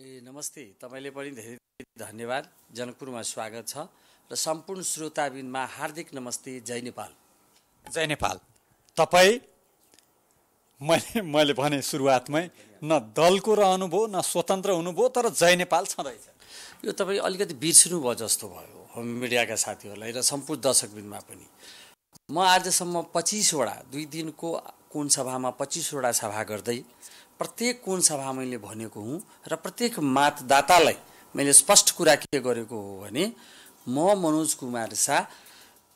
ए नमस्ते तपाईँले पनि धेरै धन्यवाद जनकपुरमा स्वागत छ र सम्पूर्ण श्रोताबिनमा हार्दिक नमस्ते जय नेपाल जय नेपाल तपाईँ मैले मैले भने सुरुवातमै न दलको रहनुभयो न स्वतन्त्र हुनुभयो तर जय नेपाल छँदैछ यो तपाईँ अलिकति भयो जस्तो भयो होम मिडियाका साथीहरूलाई र सम्पूर्ण दर्शकबिनमा पनि म आजसम्म पच्चिसवटा दुई दिनको कुन सभामा पच्चिसवटा सभा गर्दै प्रत्येक कुन सभा मैले भनेको हुँ र प्रत्येक मतदातालाई मैले स्पष्ट कुरा के गरेको हो भने म मनोज कुमार शाह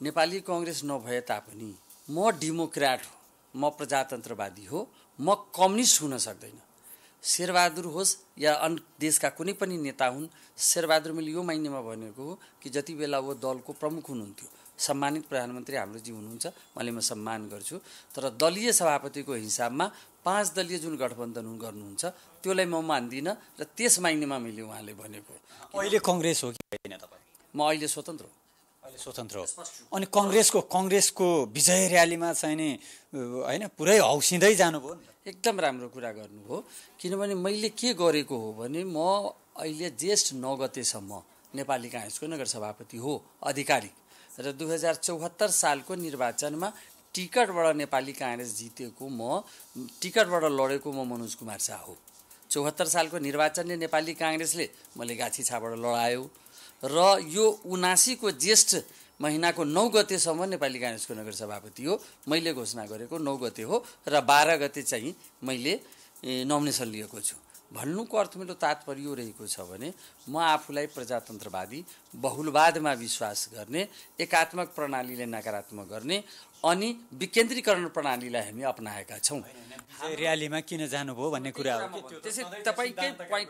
नेपाली कङ्ग्रेस नभए तापनि म डेमोक्राट हो म प्रजातन्त्रवादी हो म कम्युनिस्ट हुन सक्दैन शेरबहादुर होस् या अन देशका कुनै पनि नेता हुन् शेरबहादुर मैले यो माइनेमा भनेको हो कि जति बेला ऊ दलको प्रमुख हुनुहुन्थ्यो सम्मानित प्रधानमन्त्री हाम्रो जी हुनुहुन्छ उहाँले म सम्मान गर्छु तर दलीय सभापतिको हिसाबमा पाँच दलीय जुन गठबन्धन गर्नुहुन्छ त्यसलाई म मान्दिनँ र त्यस माइनेमा मैले उहाँले भनेको अहिले कङ्ग्रेस हो कि होइन म अहिले स्वतन्त्र हो अहिले स्वतन्त्र हो अनि कङ्ग्रेसको कङ्ग्रेसको विजय र्यालीमा चाहिँ नि होइन पुरै हौसिँदै जानुभयो एकदम राम्रो कुरा गर्नुभयो किनभने मैले के गरेको हो भने म अहिले ज्येष्ठ नौ गतेसम्म नेपाली काङ्ग्रेसको नगर सभापति हो आधिकारिक र दुई हजार चौहत्तर सालको निर्वाचनमा टिकटबाट नेपाली काङ्ग्रेस जितेको म टिकटबाट लडेको म मनोज कुमार शाह हो चौहत्तर सालको निर्वाचनले नेपाली काङ्ग्रेसले मैले गाछी छाबाट लडायो र यो उनासीको ज्येष्ठ महिनाको नौ गतेसम्म नेपाली काङ्ग्रेसको नगर सभापति हो मैले घोषणा गरेको नौ गते हो र बाह्र गते चाहिँ मैले नोमिनेसन लिएको छु भन्नुको अर्थ मेरो तात्पर्य रहेको छ भने म आफूलाई प्रजातन्त्रवादी बहुलवादमा विश्वास गर्ने एकात्मक प्रणालीले नकारात्मक गर्ने अनि विकेन्द्रीकरण प्रणालीलाई हामी अप्नाएका छौँ र्यालीमा किन जानुभयो भन्ने कुरा हो त्यसै तपाईँकै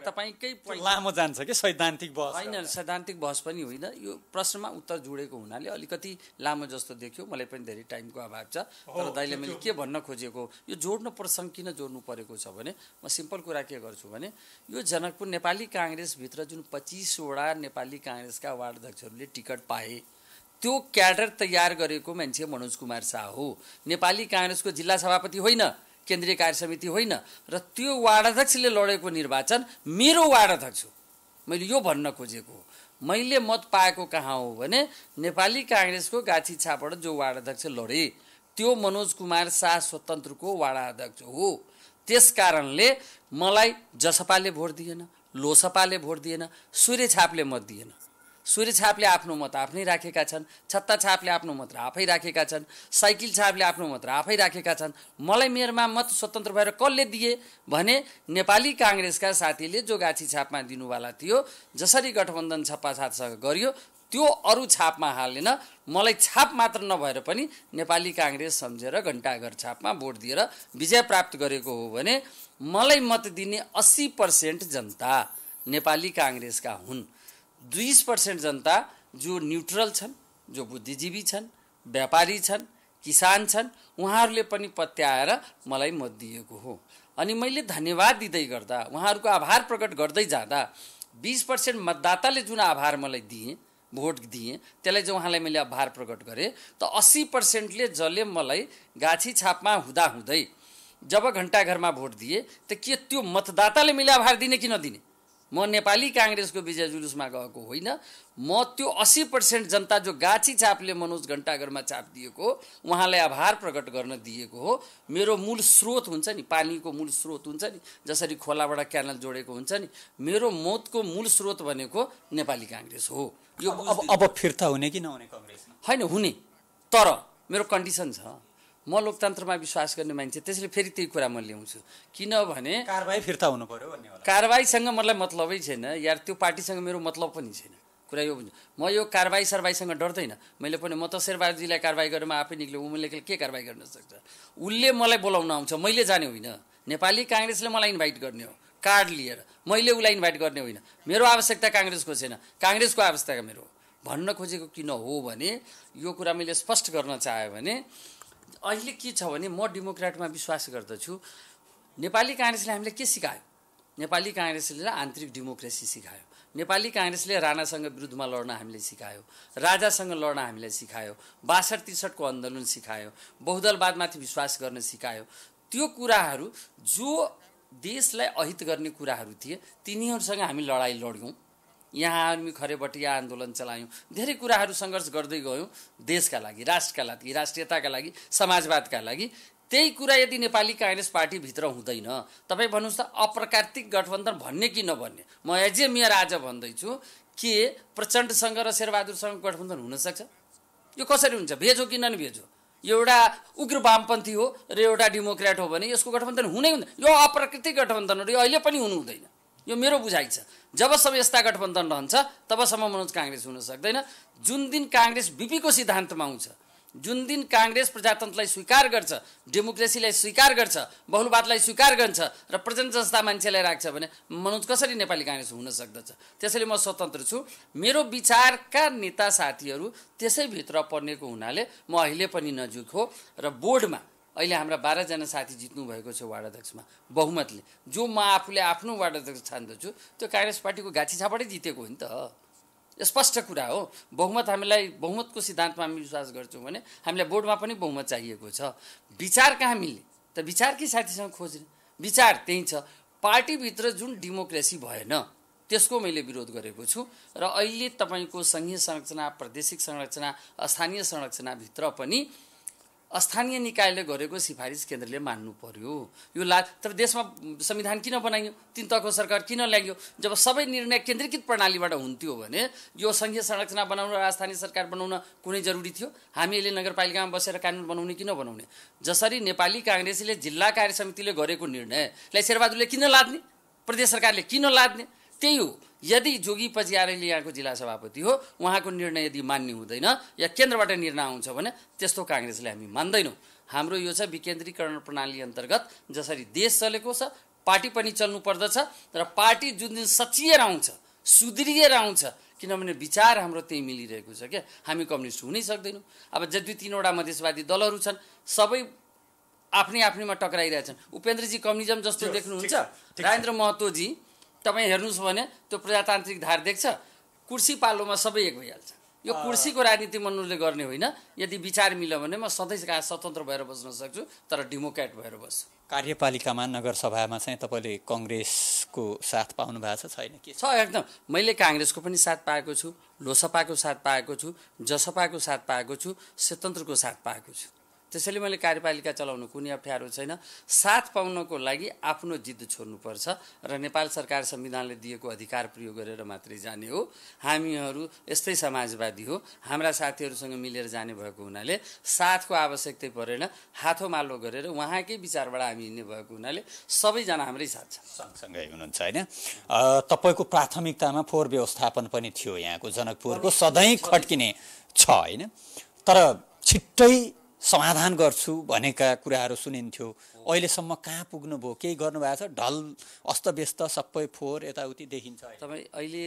तपाईँकै लामो जान्छ कि सैद्धान्तिक बहस होइन सैद्धान्तिक बहस पनि होइन यो प्रश्नमा उत्तर जोडेको हुनाले अलिकति लामो जस्तो देख्यो मलाई पनि धेरै टाइमको अभाव छ तर दाइले मैले के भन्न खोजेको यो जोड्नु प्रसङ्ग किन जोड्नु परेको छ भने म सिम्पल कुरा के गर्छु भने यो जनकपुर नेपाली काङ्ग्रेसभित्र जुन पच्चिसवटा नेपाली काङ्ग्रेसका वार्ड अध्यक्षहरूले टिकट पाए त्यो क्याडर तयार गरेको मान्छे मनोज कुमार शाह हो नेपाली काङ्ग्रेसको जिल्ला सभापति होइन केन्द्रीय कार्य समिति होइन र त्यो वार्ड अध्यक्षले लडेको निर्वाचन मेरो वार्ड अध्यक्ष हो मैले यो भन्न खोजेको हो मैले मत पाएको कहाँ हो भने नेपाली काङ्ग्रेसको गाछी छापबाट जो वार्ड अध्यक्ष लडे त्यो मनोज कुमार शाह स्वतन्त्रको वार्ड अध्यक्ष हो त्यस कारणले मलाई जसपाले भोट दिएन लोसपाले भोट दिएन सूर्य छापले मत दिएन सूर्य छापले आफ्नो मत आफ्नै राखेका छन् छत्ता छापले आफ्नो मत आफै राखेका छन् साइकल छापले आफ्नो मत आफै राखेका छन् मलाई मेरोमा मत स्वतन्त्र भएर कसले दिए भने नेपाली काङ्ग्रेसका साथीले जो गाछी छापमा दिनुवाला थियो जसरी गठबन्धन छप्पा छापसँग गरियो त्यो अरू छापमा हालेन मलाई छाप मात्र नभएर पनि नेपाली काङ्ग्रेस सम्झेर घन्टाघर छापमा भोट दिएर विजय प्राप्त गरेको हो भने मलाई मत दिने अस्सी पर्सेन्ट जनता नेपाली काङ्ग्रेसका हुन् दुई पर्सेन्ट जनता जो न्युट्रल छन् जो बुद्धिजीवी छन् व्यापारी छन् किसान छन् उहाँहरूले पनि पत्याएर मलाई मत दिएको हो अनि मैले धन्यवाद दिँदै गर्दा उहाँहरूको आभार प्रकट गर्दै जाँदा बिस पर्सेन्ट मतदाताले जुन आभार मलाई दिएँ भोट दिएँ त्यसलाई चाहिँ उहाँलाई मैले आभार प्रकट गरेँ त अस्सी पर्सेन्टले जसले मलाई गाछी छापमा हुँदाहुँदै जब घन्टाघरमा भोट दिए त के त्यो मतदाताले मैले आभार दिने कि नदिने म नेपाली काङ्ग्रेसको विजय जुलुसमा गएको होइन म त्यो अस्सी पर्सेन्ट जनता जो गाछी चापले मनोज घन्टाघरमा चाप दिएको उहाँलाई आभार प्रकट गर्न दिएको हो मेरो मूल स्रोत हुन्छ नि पानीको मूल स्रोत हुन्छ नि जसरी खोलाबाट क्यानल जोडेको हुन्छ नि मेरो मौतको मूल स्रोत भनेको नेपाली काङ्ग्रेस हो यो अब, अब फिर्ता हुने कि नहुने काङ्ग्रेस होइन हुने तर मेरो कन्डिसन छ म लोकतन्त्रमा विश्वास गर्ने मान्छे त्यसले फेरि त्यही कुरा म ल्याउँछु किनभने कारवाही फिर्ता हुनु पऱ्यो भन्ने कारवाहीसँग मलाई मतलबै छैन या त्यो पार्टीसँग मेरो मतलब पनि छैन कुरा यो म यो कारवाही सर्वाहीसँग डर्दैन मैले पनि म त शेरबहादुरजीलाई कारवाही गरेर आफै निक्ल्यो मैले के कारवाही गर्न सक्छ उसले मलाई बोलाउन आउँछ मैले जाने होइन नेपाली काङ्ग्रेसले मलाई इन्भाइट गर्ने हो कार्ड लिएर मैले उसलाई इन्भाइट गर्ने होइन मेरो आवश्यकता काङ्ग्रेसको छैन काङ्ग्रेसको आवश्यकता मेरो भन्न खोजेको किन हो भने यो कुरा मैले स्पष्ट गर्न चाहेँ भने अहिले के छ भने म डेमोक्रेटमा विश्वास गर्दछु नेपाली काङ्ग्रेसले हामीलाई के सिकायो नेपाली काङ्ग्रेसले आन्तरिक डेमोक्रेसी सिकायो नेपाली काङ्ग्रेसले राणासँग विरुद्धमा लड्न हामीले सिकायो राजासँग लड्न हामीलाई सिकायो बासठ त्रिसठको आन्दोलन सिकायो बहुदलवादमाथि विश्वास गर्न सिकायो त्यो कुराहरू जो देशलाई अहित गर्ने कुराहरू थिए तिनीहरूसँग हामी लडाइँ लड्यौँ यहाँ आर्मी खरेबटिया आन्दोलन चलायौँ धेरै कुराहरू सङ्घर्ष गर्दै गयौँ देशका लागि राष्ट्रका लागि राष्ट्रियताका लागि समाजवादका लागि त्यही कुरा यदि नेपाली काङ्ग्रेस पार्टीभित्र हुँदैन तपाईँ भन्नुहोस् त अप्राकृतिक गठबन्धन भन्ने कि नभन्ने म एज ए मेयर आज भन्दैछु के प्रचण्डसँग र शेरबहादुरसँग गठबन्धन हुनसक्छ यो कसरी हुन्छ भेज हो कि नन भेज हो एउटा उग्र वामपन्थी हो र एउटा डेमोक्रेट हो भने यसको गठबन्धन हुनै हुँदैन यो अप्राकृतिक गठबन्धन हो यो अहिले पनि हुनु हुँदैन यो मेरो बुझाइ छ जबसम्म यस्ता गठबन्धन रहन्छ तबसम्म मनोज काङ्ग्रेस हुन सक्दैन जुन दिन काङ्ग्रेस बिपीको सिद्धान्तमा आउँछ जुन दिन काङ्ग्रेस प्रजातन्त्रलाई स्वीकार गर्छ डेमोक्रेसीलाई स्वीकार गर्छ बहुलवादलाई स्वीकार गर्छ र प्रचण्ड जस्ता मान्छेलाई राख्छ भने मनोज कसरी नेपाली काङ्ग्रेस हुन सक्दछ त्यसैले म स्वतन्त्र छु मेरो विचारका नेता साथीहरू त्यसैभित्र पर्नेको हुनाले म अहिले पनि नजुक हो र बोर्डमा अहिले हाम्रा बाह्रजना साथी जित्नु भएको छ वार्ड अध्यक्षमा बहुमतले जो म आफूले आफ्नो वार्ड अध्यक्ष छान्दछु त्यो काङ्ग्रेस पार्टीको गाछी छापाटै जितेको हो नि त स्पष्ट कुरा हो बहुमत हामीलाई बहुमतको सिद्धान्तमा हामी विश्वास गर्छौँ भने हामीलाई बोर्डमा पनि बहुमत चाहिएको छ विचार कहाँ मिल्ने त विचारकै साथीसँग खोज्ने विचार त्यही छ पार्टीभित्र जुन डेमोक्रेसी भएन त्यसको मैले विरोध गरेको छु र अहिले तपाईँको सङ्घीय संरचना प्रादेशिक संरचना स्थानीय संरचनाभित्र पनि स्थानीय निकायले गरेको सिफारिस केन्द्रले मान्नु पर्यो यो ला तर देशमा संविधान किन बनाइयो तिन तहको सरकार किन ल्याइयो जब सबै निर्णय केन्द्रीकृत प्रणालीबाट हुन्थ्यो भने यो सङ्घीय संरचना बनाउन र स्थानीय सरकार बनाउन कुनै जरुरी थियो हामीले नगरपालिकामा बसेर कानुन बनाउने किन बनाउने जसरी नेपाली काङ्ग्रेसले जिल्ला कार्य समितिले गरेको निर्णयलाई शेरबहादुरले किन लाद्ने प्रदेश सरकारले किन लाद्ने त्यही हो यदि जोगी पछियारे यहाँको जिल्ला सभापति हो उहाँको निर्णय यदि मान्ने हुँदैन या केन्द्रबाट निर्णय आउँछ भने त्यस्तो काङ्ग्रेसले हामी मान्दैनौँ हाम्रो यो छ विकेन्द्रीकरण प्रणाली अन्तर्गत जसरी देश चलेको छ पार्टी पनि चल्नु पर्दछ र पार्टी जुन दिन सचिएर आउँछ सुध्रिएर आउँछ किनभने विचार हाम्रो त्यही मिलिरहेको छ क्या हामी कम्युनिस्ट हुनै सक्दैनौँ अब जे दुई तिनवटा मधेसवादी दलहरू छन् सबै आफ्नै आफ्नैमा टक्राइरहेछन् उपेन्द्रजी कम्युनिजम जस्तो देख्नुहुन्छ राजेन्द्र महतोजी तपाईँ हेर्नुहोस् भने त्यो प्रजातान्त्रिक धार देख्छ कुर्सी पालोमा सबै एक भइहाल्छ यो कुर्सीको राजनीति मनुले गर्ने होइन यदि विचार मिल्यो भने म सधैँ स्वतन्त्र भएर बस्न सक्छु तर डेमोक्रेट भएर बस्छु कार्यपालिकामा नगरसभामा चाहिँ तपाईँले कङ्ग्रेसको साथ पाउनु भएको छ छैन कि छ एकदम मैले काङ्ग्रेसको पनि साथ पाएको छु लोसपाको साथ पाएको छु जसपाको साथ पाएको छु स्वतन्त्रको साथ पाएको छु त्यसैले मैले कार्यपालिका चलाउनु कुनै अप्ठ्यारो छैन साथ पाउनको लागि आफ्नो जिद्द छोड्नुपर्छ र नेपाल सरकार संविधानले दिएको अधिकार प्रयोग गरेर मात्रै जाने हो हामीहरू यस्तै समाजवादी हो हाम्रा साथीहरूसँग मिलेर जाने भएको हुनाले साथको आवश्यकतै परेन हातोमालो गरेर उहाँकै विचारबाट हामी हिँड्ने भएको हुनाले सबैजना हाम्रै साथ छ सँगसँगै हुनुहुन्छ होइन तपाईँको प्राथमिकतामा फोहोर व्यवस्थापन पनि थियो यहाँको जनकपुरको सधैँ खट्किने छ होइन तर छिट्टै समाधान गर्छु भनेका कुराहरू सुनिन्थ्यो अहिलेसम्म कहाँ पुग्नुभयो केही गर्नुभएको छ ढल अस्तव्यस्त सबै फोहोर यताउति देखिन्छ तपाईँ अहिले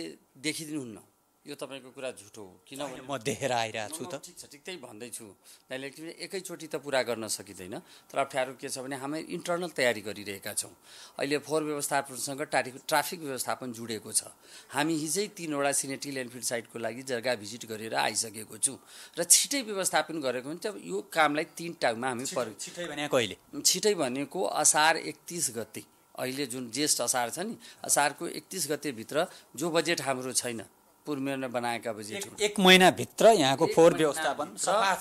देखिदिनुहुन्न यो तपाईँको कुरा झुटो हो किनभने म देखेर आइरहेको छु त ठिक छ ठिक त्यही भन्दैछु डाइलेक्टिभली एकैचोटि त पुरा गर्न सकिँदैन तर अप्ठ्यारो के छ भने हामी इन्टर्नल तयारी गरिरहेका छौँ अहिले फोहोर व्यवस्थापनसँग ट्राफिक ट्राफिक व्यवस्थापन जुडेको छ हामी हिजै तिनवटा सिनेटिल एन्डफिल्ड साइटको लागि जग्गा भिजिट गरेर आइसकेको छु र छिटै व्यवस्थापन गरेको भने त यो कामलाई तिन टाइममा हामी पर छिटै भनेको अहिले छिटै भनेको असार एकतिस गते अहिले जुन ज्येष्ठ असार छ नि असारको एकतिस गतेभित्र जो बजेट हाम्रो छैन पूर्व बनाएका बजेट एक महिनाभित्र यहाँको फोहोर व्यवस्थापन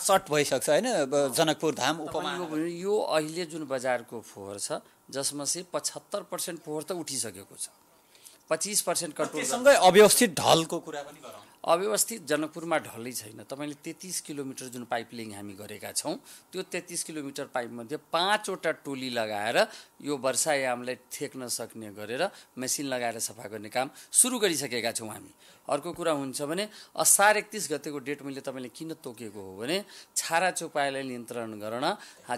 सट भइसक्छ होइन जनकपुर धाम उपमा यो अहिले जुन बजारको फोहोर छ जसमा चाहिँ पचहत्तर पर्सेन्ट फोहोर त उठिसकेको छ पच्चिस पर्सेन्ट सँगै अव्यवस्थित ढलको कुरा पनि गरौँ अव्यवस्थित जनकपुरमा ढलै छैन तपाईँले तेत्तिस किलोमिटर जुन पाइपलाइन हामी गरेका छौँ त्यो तेत्तिस किलोमिटर पाइपमध्ये पाँचवटा टोली लगाएर यो वर्षायामलाई ठेक्न सक्ने गरेर मेसिन लगाएर सफा गर्ने काम सुरु गरिसकेका छौँ हामी अर्को कुरा हुन्छ भने असार एकतिस गतेको डेट मैले तपाईँले किन तोकेको हो भने छारा चोपाइलाई नियन्त्रण गर्न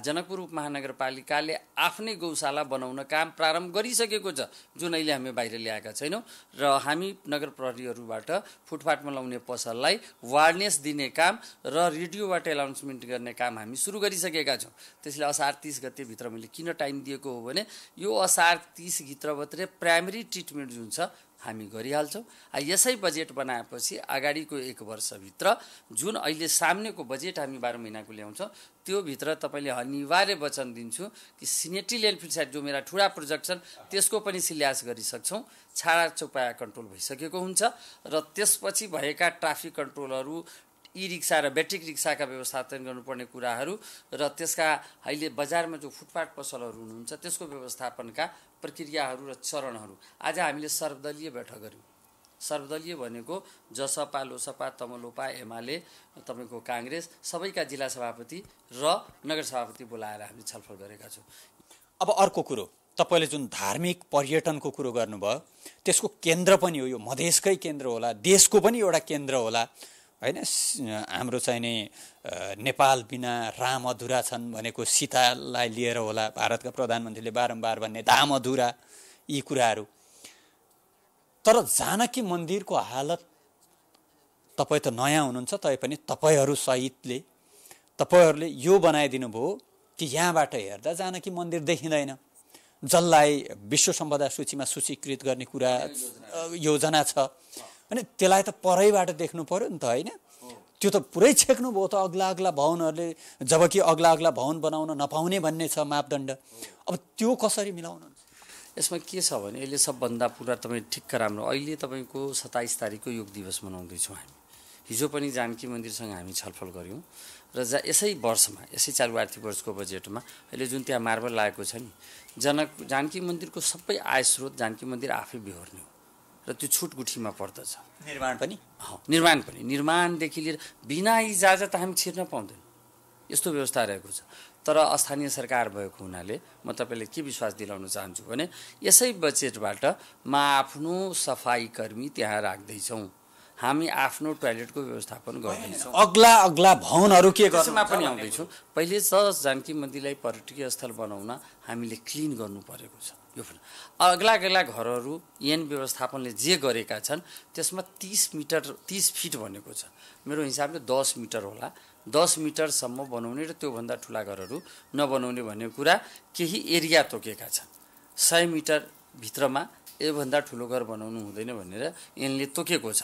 जनकपुर उपमहानगरपालिकाले आफ्नै गौशाला बनाउन काम प्रारम्भ गरिसकेको छ जुन अहिले हामी बाहिर ल्याएका छैनौँ र हामी नगर प्रहरीहरूबाट फुटपाथमा लाउने पसललाई वार्नेस दिने काम र रेडियोबाट एनाउन्समेन्ट गर्ने काम हामी सुरु गरिसकेका छौँ त्यसले असार तिस गतेभित्र मैले किन टाइम दिएको हो भने यो असार मात्रै प्राइमेरी ट्रिटमेन्ट जुन छ हामी गरिहाल्छौँ यसै बजेट बनाएपछि अगाडिको एक वर्षभित्र जुन अहिले सामनेको बजेट हामी बाह्र महिनाको ल्याउँछौँ त्योभित्र तपाईँले अनिवार्य वचन दिन्छु कि सिनेटी ल्यान्डफिल साइड जो मेरा ठुला प्रोजेक्ट छन् त्यसको पनि सिल्यास गरिसक्छौँ छाडा चौपाया कन्ट्रोल भइसकेको हुन्छ र त्यसपछि भएका ट्राफिक कन्ट्रोलहरू ई रिक्सा र ब्याट्रिक रिक्साका व्यवस्थापन गर्नुपर्ने कुराहरू र त्यसका अहिले बजारमा जो फुटपाथ पसलहरू हुनुहुन्छ त्यसको व्यवस्थापनका प्रक्रियाहरू र चरणहरू आज हामीले सर्वदलीय बैठक गऱ्यौँ सर्वदलीय भनेको जसपा लोसपा तमलोपा एमाले तपाईँको काङ्ग्रेस सबैका जिल्ला सभापति र नगर सभापति बोलाएर हामी छलफल गरेका छौँ अब अर्को कुरो तपाईँले जुन धार्मिक पर्यटनको कुरो गर्नुभयो त्यसको केन्द्र पनि हो यो मधेसकै केन्द्र होला देशको पनि एउटा केन्द्र होला होइन हाम्रो चाहिने नेपाल बिना राम अधुरा छन् भनेको सीतालाई लिएर होला भारतका प्रधानमन्त्रीले बारम्बार भन्ने धाम अधुरा यी कुराहरू तर जानकी मन्दिरको हालत तपाईँ त नयाँ हुनुहुन्छ तै पनि सहितले तपाईँहरूले यो बनाइदिनु भयो कि यहाँबाट हेर्दा जानकी मन्दिर देखिँदैन जसलाई विश्व सम्पदा सूचीमा सूचीकृत गर्ने कुरा योजना छ अनि त्यसलाई त परैबाट देख्नु पऱ्यो नि त होइन त्यो त पुरै छेक्नु भयो त अग्ला अग्ला भवनहरूले जबकि अग्ला अग्ला भवन बनाउन नपाउने भन्ने छ मापदण्ड अब त्यो कसरी मिलाउनु यसमा के छ भने यसले सबभन्दा पुरा तपाईँ ठिक्क राम्रो अहिले तपाईँको सत्ताइस तारिकको योग दिवस मनाउँदैछौँ हामी हिजो पनि जानकी मन्दिरसँग हामी छलफल गऱ्यौँ र जा यसै वर्षमा यसै चालु आर्थिक वर्षको बजेटमा अहिले जुन त्यहाँ मार्बल लागेको छ नि जनक जानकी मन्दिरको सबै आय स्रोत जानकी मन्दिर आफै बिहोर्ने हो र त्यो छुटगुठीमा पर्दछ निर्माण पनि निर्माण पनि निर्माणदेखि लिएर बिना इजाजत हामी छिर्न पाउँदैनौँ यस्तो व्यवस्था रहेको छ तर स्थानीय सरकार भएको हुनाले म तपाईँलाई के विश्वास दिलाउन चाहन्छु भने यसै बजेटबाट म आफ्नो सफाई कर्मी त्यहाँ राख्दैछौँ हामी आफ्नो टोयलेटको व्यवस्थापन गर्दैछौँ अग्ला अग्ला भवनहरू के गर्छमा पनि आउँदैछु पहिले त जानकी मन्दिरलाई पर्यटकीय स्थल बनाउन हामीले क्लिन गर्नु परेको छ यो पनि अग्ला अग्ला घरहरू एन व्यवस्थापनले जे गरेका छन् त्यसमा तिस मिटर तिस फिट भनेको छ मेरो हिसाबले दस मिटर होला दस मिटरसम्म बनाउने र त्योभन्दा ठुला घरहरू नबनाउने भन्ने कुरा केही एरिया तोकेका छन् सय मिटरभित्रमा योभन्दा ठुलो घर बनाउनु हुँदैन भनेर ऐनले तोकेको छ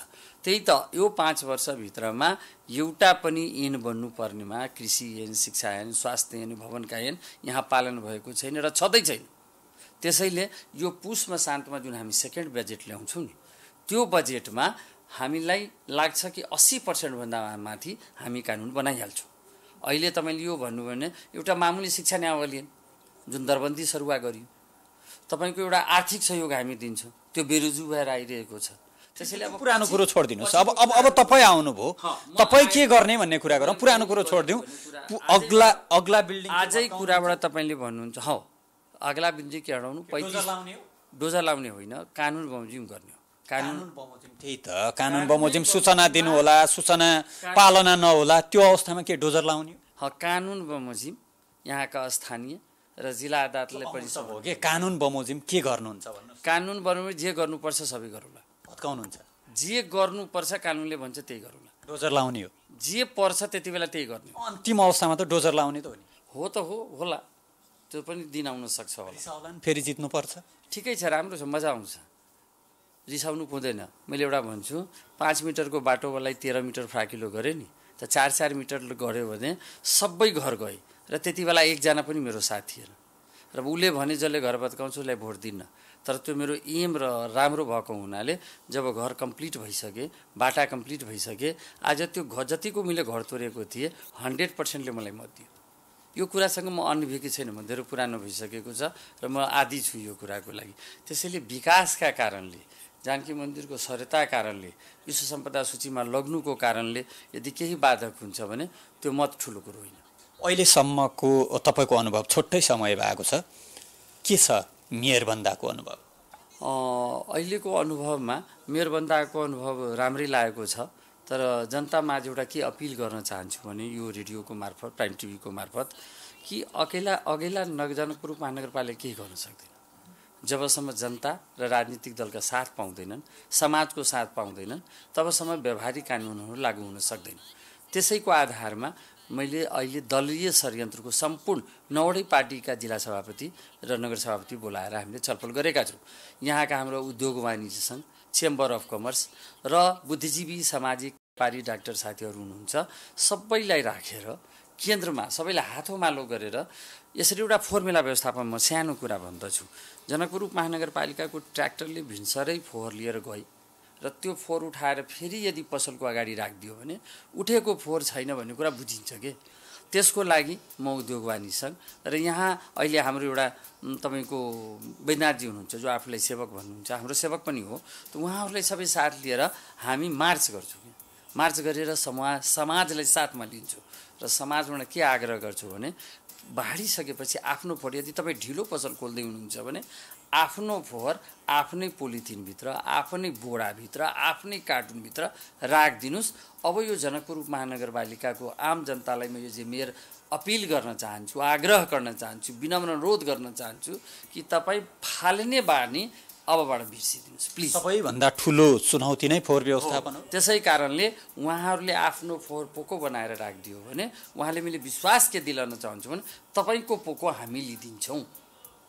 त्यही त यो पाँच वर्षभित्रमा एउटा पनि ऐन बन्नुपर्नेमा कृषि ऐन शिक्षा ऐन स्वास्थ्य ऐन भवनका ऐन यहाँ पालन भएको छैन र छँदै छैन त्यसैले यो पुसमा शान्तमा जुन हामी सेकेन्ड बजेट ल्याउँछौँ नि त्यो बजेटमा हामीलाई लाग्छ कि अस्सी पर्सेन्टभन्दा माथि हामी कानुन बनाइहाल्छौँ अहिले तपाईँले यो भन्नुभयो भने एउटा मामुली शिक्षा न्यायावली जुन दरबन्दी सरुवा गरियो तपाईँको एउटा आर्थिक सहयोग हामी दिन्छौँ त्यो बेरुजु भएर आइरहेको छ त्यसैले अब पुरानो कुरो छोडिदिनुहोस् अब अब अब तपाईँ आउनुभयो तपाईँ के गर्ने भन्ने कुरा गरौँ पुरानो कुरो छोडिदिउँ अग्ला अग्ला बिल्डिङ आजै कुराबाट तपाईँले भन्नुहुन्छ हौ अग्ला बिल्डिङ के हटाउनु पैसा डोजा लाउने होइन कानुन बमोजिम गर्ने हो कानुन बमोजिम त्यही त कानुन बमोजिम सूचना दिनु होला सूचना पालना नहोला त्यो अवस्थामा के डोजर लाउने कानुन बमोजिम यहाँका स्थानीय र जिल्ला अदालतले पनि हो कि कानुन बमोजिम के गर्नुहुन्छ कानुन बमोजिम जे गर्नुपर्छ सबै गरौँला भत्काउनुहुन्छ जे गर्नुपर्छ कानुनले भन्छ त्यही गरौँला डोजर लाउने हो जे पर्छ त्यति बेला त्यही गर्ने अन्तिम अवस्थामा त डोजर लाउने त हो नि हो त हो होला त्यो पनि दिन आउन सक्छ होला फेरि जित्नुपर्छ ठिकै छ राम्रो छ मजा आउँछ रिसाउनु पर्दैन मैले एउटा भन्छु पाँच मिटरको बाटोलाई तेह्र मिटर फ्राकिलो गरेँ नि त चार चार मिटर गऱ्यो भने सबै घर गए र त्यति बेला एकजना पनि मेरो साथ थिएन र उसले भने जसले घर भत्काउँछु उसलाई भोट दिन्न तर त्यो मेरो एम र राम्रो भएको हुनाले जब घर कम्प्लिट भइसके बाटा कम्प्लिट भइसके आज त्यो घर जतिको मैले घर तोरेको थिएँ हन्ड्रेड पर्सेन्टले मलाई मत दियो यो कुरासँग म अनभिज्ञ छैन म धेरै पुरानो भइसकेको छ र म आदि छु यो कुराको लागि त्यसैले विकासका कारणले जानकी मन्दिरको सरेता कारणले विश्व सम्पदा सूचीमा लग्नुको कारणले यदि केही बाधक हुन्छ भने त्यो मत ठुलो कुरो होइन अहिलेसम्मको तपाईँको अनुभव छुट्टै समय भएको छ के छ मेयरबन्दाको अनुभव अहिलेको अनुभवमा मेयरबन्दाको अनुभव राम्रै लागेको छ तर जनतामाझ एउटा के अपिल गर्न चाहन्छु भने यो रेडियोको मार्फत प्राइम टिभीको मार्फत कि अकेला अघिल्ला नगजनकपुर महानगरपालिका केही गर्न सक्दैन जबसम्म जनता र राजनीतिक दलका साथ पाउँदैनन् समाजको साथ पाउँदैनन् तबसम्म व्यवहारिक कानुनहरू लागू हुन सक्दैन त्यसैको आधारमा मैले अहिले दलीय षड्यन्त्रको सम्पूर्ण नौवटै पार्टीका जिल्ला सभापति र नगर सभापति बोलाएर हामीले छलफल गरेका छौँ यहाँका हाम्रो उद्योग वाणिज्य सङ्घ चेम्बर अफ कमर्स र बुद्धिजीवी सामाजिक पारी डाक्टर साथीहरू हुनुहुन्छ सबैलाई राखेर केन्द्रमा सबैलाई हातोमालो गरेर यसरी एउटा फोहोरमेला व्यवस्थापन म सानो कुरा भन्दछु जनकपुर महानगरपालिकाको ट्र्याक्टरले भिन्सरै फोहोर लिएर गई र त्यो फोहोर उठाएर फेरि यदि पसलको अगाडि राखिदियो भने उठेको फोहोर छैन भन्ने कुरा बुझिन्छ के त्यसको लागि म उद्योगवानीसँग र यहाँ अहिले हाम्रो एउटा तपाईँको बैनाथजी हुनुहुन्छ जो आफूलाई सेवक भन्नुहुन्छ हाम्रो सेवक पनि हो त उहाँहरूलाई सबै साथ लिएर हामी मार्च गर्छौँ मार्च गरेर समा समाजलाई साथमा लिन्छु र समाजबाट के आग्रह गर्छु भने बाँडिसकेपछि आफ्नो फोहोर यदि तपाईँ ढिलो पसल खोल्दै हुनुहुन्छ भने आफ्नो फोहोर आफ्नै पोलिथिनभित्र आफ्नै बोराभित्र आफ्नै कार्टुनभित्र राखिदिनुहोस् अब यो जनकपुर महानगरपालिकाको आम जनतालाई म यो जे मेयर अपिल गर्न चाहन्छु आग्रह गर्न चाहन्छु विनम्र अनुरोध गर्न चाहन्छु कि तपाईँ फाल्ने बानी अबबाट बिर्सिदिनुहोस् प्लिज सबैभन्दा ठुलो चुनौती नै फोहोर व्यवस्थापन हो त्यसै कारणले उहाँहरूले आफ्नो फोहोर पोको बनाएर राखिदियो भने उहाँले मैले विश्वास के दिलाउन चाहन्छु भने तपाईँको पोको हामी लिइदिन्छौँ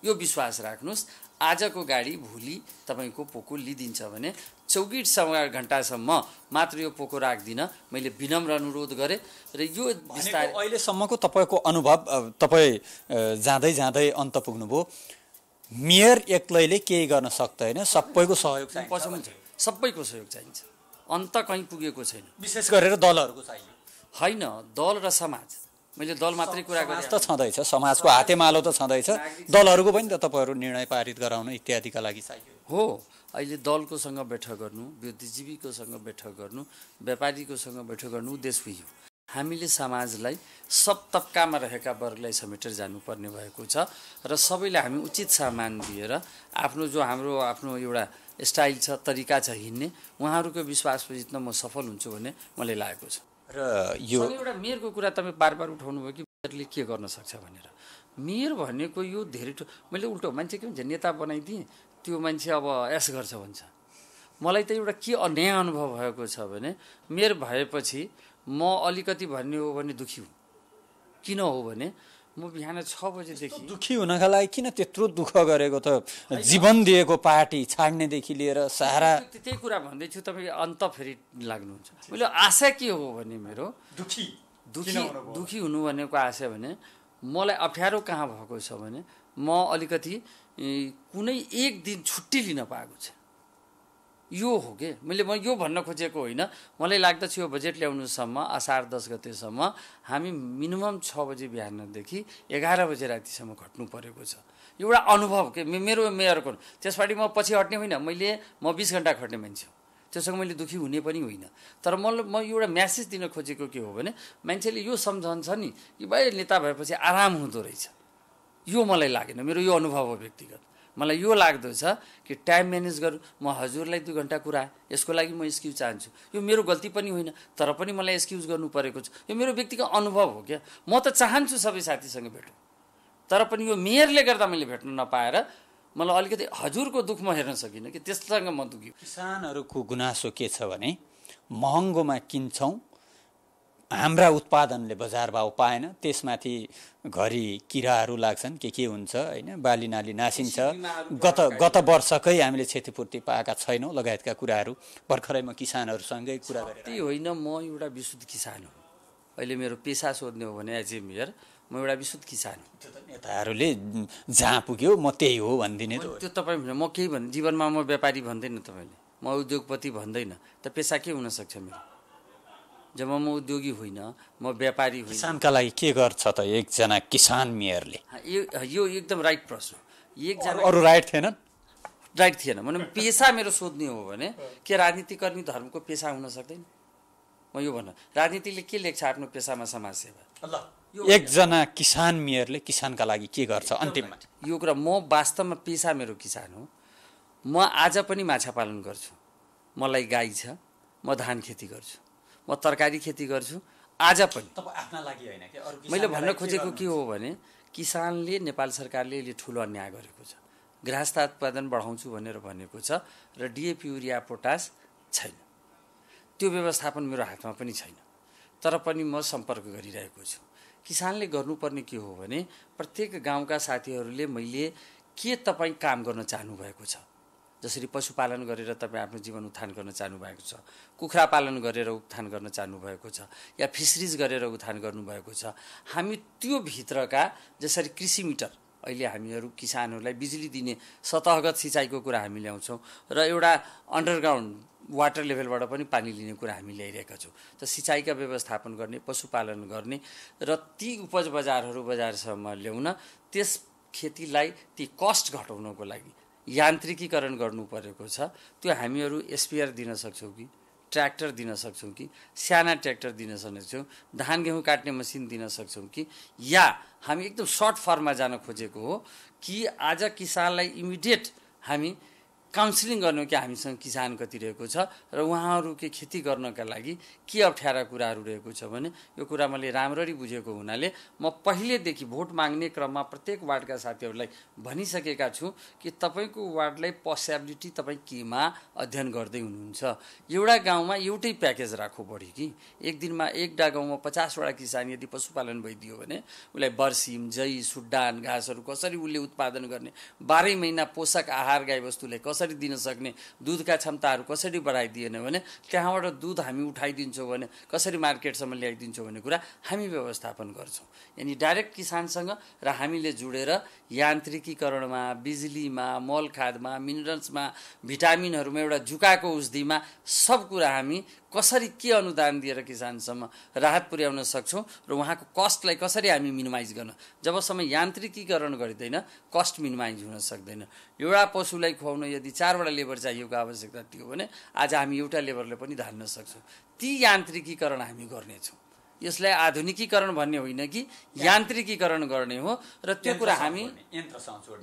यो विश्वास राख्नुहोस् आजको गाडी भोलि तपाईँको पोको लिदिन्छ भने चौबिस घन्टासम्म मात्र यो पोको राख्दिनँ मैले विनम्र अनुरोध गरेँ र यो बिस्तारै अहिलेसम्मको तपाईँको अनुभव तपाईँ जाँदै जाँदै अन्त पुग्नुभयो मेयर एक्लैले केही गर्न सक्दैन सबैको सहयोग चाहिन्छ सबैको सहयोग चाहिन्छ अन्त कहीँ पुगेको छैन विशेष गरेर दलहरूको चाहिन्छ होइन दल र समाज मैले दल मात्रै कुरा गरेँ त छँदैछ समाजको हातेमालो त छँदैछ दलहरूको पनि त तपाईँहरू निर्णय पारित गराउनु इत्यादिका लागि चाहियो हो अहिले दलकोसँग बैठक गर्नु बुद्धिजीवीकोसँग बैठक गर्नु व्यापारीकोसँग बैठक गर्नु उद्देश्य हो हामीले समाजलाई सब तबकामा रहेका वर्गलाई समेटेर जानुपर्ने भएको छ र सबैले हामी उचित सामान दिएर आफ्नो जो हाम्रो आफ्नो एउटा स्टाइल छ तरिका छ हिँड्ने उहाँहरूको विश्वास जित्न म सफल हुन्छु भन्ने मलाई लागेको छ र यो एउटा मेयरको कुरा तपाईँ बार बार उठाउनुभयो कि मेयरले के गर्न सक्छ भनेर मेयर भनेको यो धेरै ठुलो मैले उल्टो मान्छे के भन्छ नेता बनाइदिएँ त्यो मान्छे अब यस गर्छ भन्छ मलाई त एउटा के अन्याय अनुभव भएको छ भने मेयर भएपछि म अलिकति भन्ने हो भने दुखी हुँ किन हो भने म बिहान छ बजेदेखि दुःखी हुनका लागि किन त्यत्रो दुःख गरेको त जीवन दिएको पार्टी छाड्नेदेखि लिएर सारा त्यही कुरा भन्दैछु तपाईँ अन्त फेरि लाग्नुहुन्छ मैले आशा के हो भने मेरो दुखी दुखी दुखी हुनु भनेको आशा भने मलाई अप्ठ्यारो कहाँ भएको छ भने म अलिकति कुनै एक दिन छुट्टी लिन पाएको छ यो हो कि मैले म यो भन्न खोजेको होइन मलाई लाग्दछ यो बजेट ल्याउनुसम्म असार दस गतेसम्म हामी मिनिमम छ बजे बिहानदेखि एघार बजे रातिसम्म घट्नु परेको छ एउटा अनुभव के मेरो मेयरको त्यसपट्टि म पछि हट्ने होइन मैले म बिस घन्टा खट्ने मान्छे हो त्योसँग मैले दुःखी हुने पनि होइन तर मलाई म एउटा म्यासेज दिन खोजेको के हो भने मान्छेले यो सम्झन्छ नि कि भाइ नेता भएपछि आराम हुँदो रहेछ यो मलाई लागेन मेरो यो अनुभव हो व्यक्तिगत मलाई यो लाग्दो छ कि टाइम म्यानेज गरौँ म हजुरलाई दुई घन्टा कुरा यसको लागि म एक्सक्युज चाहन्छु यो मेरो गल्ती पनि होइन तर पनि मलाई एक्सक्युज गर्नु परेको छ यो मेरो व्यक्तिको अनुभव हो क्या म त चाहन्छु सबै साथीसँग भेटौँ तर पनि यो मेयरले गर्दा मैले भेट्न नपाएर मलाई अलिकति हजुरको दुःख म हेर्न सकिनँ कि त्यससँग म दुखी किसानहरूको गुनासो के छ भने महँगोमा किन्छौँ हाम्रा उत्पादनले बजार भाउ पाएन त्यसमाथि घरि किराहरू लाग्छन् के के हुन्छ होइन बाली नाली नासिन्छ गत गत वर्षकै हामीले क्षतिपूर्ति पाएका छैनौँ लगायतका कुराहरू भर्खरै म किसानहरूसँगै कुरा गरेँ त्यही होइन म एउटा विशुद्ध किसान हो अहिले मेरो पेसा सोध्ने हो भने एज ए मेयर म एउटा विशुद्ध किसान त्यो नेताहरूले जहाँ पुग्यो म त्यही हो भनिदिने त्यो तपाईँ म केही भन् जीवनमा म व्यापारी भन्दैन तपाईँले म उद्योगपति भन्दैन त पेसा के हुनसक्छ मेरो जब म उद्योगी होइन म व्यापारी होइन किसानका लागि के गर्छ त एकजना किसान मेयरले यो एकदम राइट प्रश्न एकजना अरू राइट थिएन राइट थिएन भने पेसा मेरो सोध्ने हो भने के राजनीति कर्मी धर्मको पेसा हुन सक्दैन म यो भन्न राजनीतिले के लेख्छ आफ्नो पेसामा समाजसेवा ल एकजना किसान मेयरले किसानका लागि के गर्छ अन्तिममा यो कुरा म वास्तवमा पेसा मेरो किसान हो म आज पनि माछा पालन गर्छु मलाई गाई छ म धान खेती गर्छु म तरकारी खेती गर्छु आज पनि आफ्ना लागि होइन मैले भन्न खोजेको के हो भने किसानले नेपाल सरकारले यसले ठुलो अन्याय गरेको छ गृहस्थ उत्पादन बढाउँछु भनेर भनेको छ र डिएपी युरिया पोटास छैन त्यो व्यवस्थापन मेरो हातमा पनि छैन तर पनि म सम्पर्क गरिरहेको छु किसानले गर्नुपर्ने के हो भने प्रत्येक गाउँका साथीहरूले मैले के तपाईँ काम गर्न चाहनुभएको छ जसरी पशुपालन गरेर तपाईँ आफ्नो जीवन उत्थान गर्न चाहनुभएको छ कुखुरा पालन गरेर उत्थान गर्न चाहनुभएको छ या फिसरिज गरेर उत्थान गर्नुभएको छ हामी त्यो भित्रका जसरी कृषि मिटर अहिले हामीहरू किसानहरूलाई बिजुली दिने सतहगत सिँचाइको कुरा हामी ल्याउँछौँ र एउटा अन्डरग्राउन्ड वाटर लेभलबाट पनि पानी लिने कुरा हामी ल्याइरहेका छौँ त सिँचाइका व्यवस्थापन गर्ने पशुपालन गर्ने र ती उपज बजारहरू बजारसम्म ल्याउन त्यस खेतीलाई ती कस्ट घटाउनको लागि यान्त्रिकीकरण गर्नु परेको छ त्यो हामीहरू एसपिआर दिन सक्छौँ कि ट्र्याक्टर दिन सक्छौँ कि साना ट्र्याक्टर दिन सक्छौँ धान गेहुँ काट्ने मसिन दिन सक्छौँ कि या हामी एकदम सर्ट फर्ममा जान खोजेको हो कि आज किसानलाई इमिडिएट हामी काउन्सिलिङ गर्नु कि हामीसँग किसान कति रहेको छ र उहाँहरू के खेती गर्नका लागि के अप्ठ्यारा कुराहरू रहेको छ भने यो कुरा मैले राम्ररी बुझेको हुनाले म पहिलेदेखि भोट माग्ने क्रममा प्रत्येक वार्डका साथीहरूलाई भनिसकेका छु कि तपाईँको वार्डलाई पसेबिलिटी तपाईँ केमा अध्ययन गर्दै हुनुहुन्छ एउटा गाउँमा एउटै प्याकेज राखो बढी कि एक दिनमा एक डा गाउँमा पचासवटा किसान यदि पशुपालन भइदियो भने उसलाई बर्सिम जै सुडान घाँसहरू कसरी उसले उत्पादन गर्ने बाह्रै महिना पोषक आहार गाईबस्तुलाई कसरी कसरी दिन सक्ने दुधका क्षमताहरू कसरी बढाइदिएन भने त्यहाँबाट दुध हामी उठाइदिन्छौँ भने कसरी मार्केटसम्म ल्याइदिन्छौँ भन्ने कुरा हामी व्यवस्थापन गर्छौँ यानि डाइरेक्ट किसानसँग र हामीले जोडेर यान्त्रिकीकरणमा बिजुलीमा मल खादमा मिनरल्समा भिटामिनहरूमा एउटा झुकाको औषधिमा सब कुरा हामी कसरी के अनुदान दिएर किसानसम्म राहत पुर्याउन सक्छौँ र उहाँको कस्टलाई कसरी हामी मिनिमाइज गर्न जबसम्म यान्त्रिकीकरण गरिँदैन कस्ट मिनिमाइज हुन सक्दैन एउटा पशुलाई खुवाउन यदि चारवटा लेबर चाहिएको आवश्यकता थियो भने आज हामी एउटा लेबरले पनि धान्न सक्छौँ ती यान्त्रिकीकरण हामी गर्नेछौँ यसलाई आधुनिकीकरण भन्ने होइन कि यान्त्रिकीकरण गर्ने हो र त्यो कुरा हामी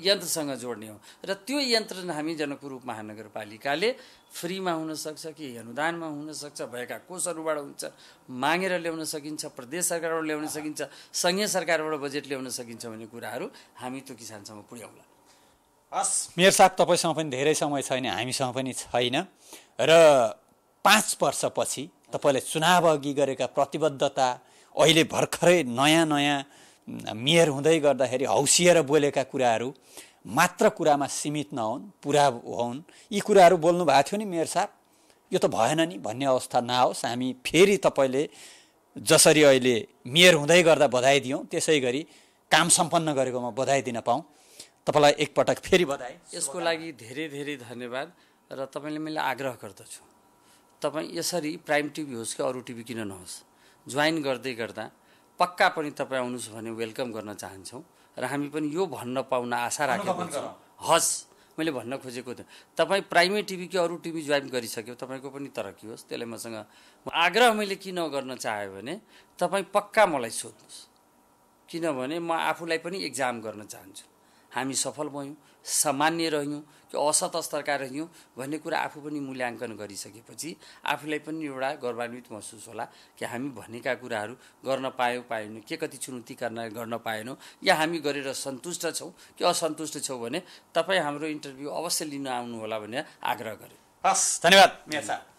यन्त्रसँग जोड्ने हो र त्यो यन्त्र हामी जनकपुर महानगरपालिकाले फ्रीमा हुनसक्छ कि अनुदानमा हुनसक्छ भएका कोषहरूबाट हुन्छ मागेर ल्याउन सकिन्छ प्रदेश सरकारबाट ल्याउन सकिन्छ सङ्घीय सरकारबाट बजेट ल्याउन सकिन्छ भन्ने कुराहरू हामी त्यो किसानसम्म पुर्याउँला हस् मेरो साथ तपाईँसँग पनि धेरै समय छैन हामीसँग पनि छैन र पाँच वर्षपछि तपाईँले चुनाव अघि गरेका प्रतिबद्धता अहिले भर्खरै नयाँ नयाँ मेयर हुँदै गर्दाखेरि हौसिएर बोलेका कुराहरू मात्र कुरामा सीमित नहुन् पुरा हुन् यी कुराहरू बोल्नु भएको थियो नि मेयर साहब यो त भएन नि भन्ने अवस्था नआओस् हामी फेरि तपाईँले जसरी अहिले मेयर हुँदै गर्दा बधाई दियौँ त्यसै गरी काम सम्पन्न गरेकोमा बधाई दिन पाऊँ तपाईँलाई एकपटक फेरि बधाई यसको लागि धेरै धेरै धन्यवाद र तपाईँले मैले आग्रह गर्दछु तपाईँ यसरी प्राइम टिभी होस् कि अरू टिभी किन नहोस् जोइन गर्दै गर्दा पक्का पनि तपाईँ आउनुहोस् भने वेलकम गर्न चाहन्छौँ र हामी पनि यो भन्न पाउन आशा राखेको छौँ हस् मैले भन्न खोजेको थिएँ तपाईँ प्राइमेरी टिभी कि अरू टिभी जोइन गरिसक्यो तपाईँको पनि तरक्की होस् त्यसले मसँग आग्रह मैले किन गर्न चाहेँ भने तपाईँ पक्का मलाई सोध्नुहोस् किनभने म आफूलाई पनि इक्जाम गर्न चाहन्छु हामी सफल भयौँ सामान्य रह्यौँ कि असत स्तरका रह्यौँ भन्ने कुरा आफू पनि मूल्याङ्कन गरिसकेपछि आफूलाई पनि एउटा गौरवान्वित महसुस होला कि हामी भनेका कुराहरू गर्न पायौँ पाएनौँ के कति चुनौती गर्न गर्न पाएनौँ या हामी गरेर सन्तुष्ट छौँ कि असन्तुष्ट छौँ भने तपाईँ हाम्रो इन्टरभ्यू अवश्य लिन आउनुहोला भनेर आग्रह गरेँ हस् धन्यवाद